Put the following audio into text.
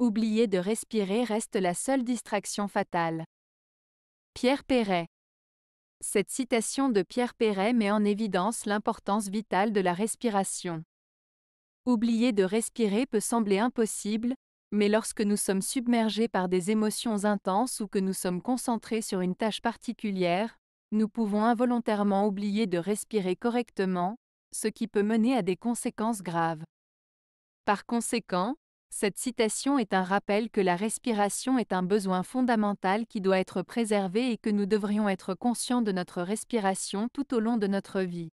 Oublier de respirer reste la seule distraction fatale. Pierre Perret. Cette citation de Pierre Perret met en évidence l'importance vitale de la respiration. Oublier de respirer peut sembler impossible, mais lorsque nous sommes submergés par des émotions intenses ou que nous sommes concentrés sur une tâche particulière, nous pouvons involontairement oublier de respirer correctement, ce qui peut mener à des conséquences graves. Par conséquent, cette citation est un rappel que la respiration est un besoin fondamental qui doit être préservé et que nous devrions être conscients de notre respiration tout au long de notre vie.